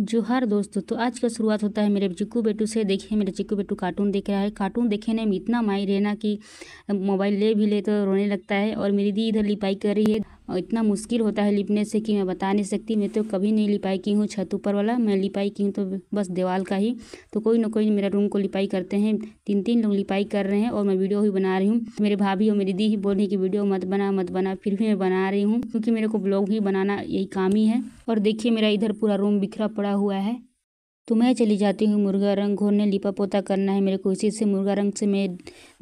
जोहार दोस्तों तो आज का शुरुआत होता है मेरे चिक्कू बेटू से देखिए मेरे चिक्कू बेटू कार्टून देख रहा है कार्टून देखने में इतना माहिर है ना कि मोबाइल ले भी ले तो रोने लगता है और मेरी दी इधर लिपाई कर रही है और इतना मुश्किल होता है लिपने से कि मैं बता नहीं सकती मैं तो कभी नहीं लिपाई की हूँ छत ऊपर वाला मैं लिपाई की हूँ तो बस दीवार का ही तो कोई ना कोई मेरा रूम को लिपाई करते हैं तीन तीन लोग लिपाई कर रहे हैं और मैं वीडियो भी बना रही हूँ मेरे भाभी और मेरी दी ही बोल रही कि वीडियो मत बना मत बना फिर भी मैं बना रही हूँ क्योंकि मेरे को ब्लॉग ही बनाना यही काम ही है और देखिए मेरा इधर पूरा रूम बिखरा पड़ा हुआ है तो मैं चली जाती हूँ मुर्गा रंग घोरने लिपा पोता करना है मेरे को इसी से मुर्गा रंग से मैं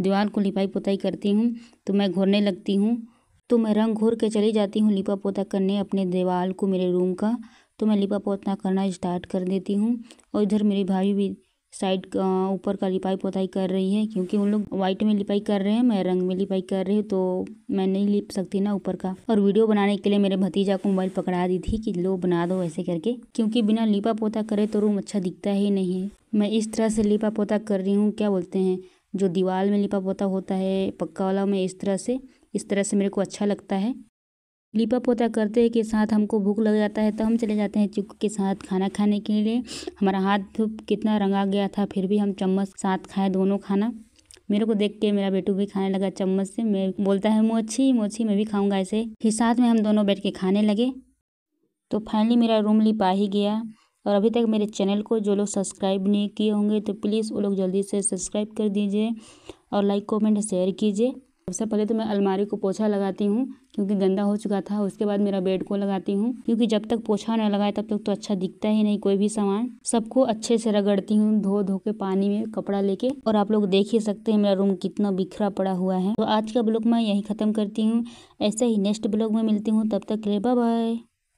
दीवार को लिपाई पोताई करती हूँ तो मैं घोरने लगती हूँ तो मैं रंग घोर के चली जाती हूँ लिपा पोता करने अपने दीवार को मेरे रूम का तो मैं लिपा पोता करना स्टार्ट कर देती हूँ और इधर मेरी भाभी भी साइड ऊपर का लिपाई पोताई कर रही है क्योंकि उन लोग व्हाइट में लिपाई कर रहे हैं मैं रंग में लिपाई कर रही हूँ तो मैं नहीं लिप सकती ना ऊपर का और वीडियो बनाने के लिए मेरे भतीजा को मोबाइल पकड़ा दी थी कि लो बना दो ऐसे करके क्योंकि बिना लिपा पोता करे तो रूम अच्छा दिखता ही नहीं है मैं इस तरह से लिपा पोता कर रही हूँ क्या बोलते हैं जो दीवार में लिपा पोता होता है पक्का वाला मैं इस तरह से इस तरह से मेरे को अच्छा लगता है लिपा पोता करते के साथ हमको भूख लग जाता है तो हम चले जाते हैं चुक के साथ खाना खाने के लिए हमारा हाथ कितना रंगा गया था फिर भी हम चम्मच साथ खाए दोनों खाना मेरे को देख के मेरा बेटू भी खाने लगा चम्मच से मैं बोलता है मोची मोछी मैं भी खाऊंगा ऐसे फिर साथ में हम दोनों बैठ के खाने लगे तो फाइनली मेरा रूम लिपा ही गया और अभी तक मेरे चैनल को जो लोग सब्सक्राइब नहीं किए होंगे तो प्लीज़ वो लोग जल्दी से सब्सक्राइब कर दीजिए और लाइक कॉमेंट शेयर कीजिए सबसे पहले तो मैं अलमारी को पोछा लगाती हूँ क्योंकि गंदा हो चुका था उसके बाद मेरा बेड को लगाती हूँ क्योंकि जब तक पोछा न लगाए तब तक तो अच्छा दिखता ही नहीं कोई भी सामान सबको अच्छे से रगड़ती हूँ धो धो के पानी में कपड़ा लेके और आप लोग देख ही सकते हैं मेरा रूम कितना बिखरा पड़ा हुआ है तो आज का ब्लॉग मैं यही ख़त्म करती हूँ ऐसे ही नेक्स्ट ब्लॉग में मिलती हूँ तब तक के बाय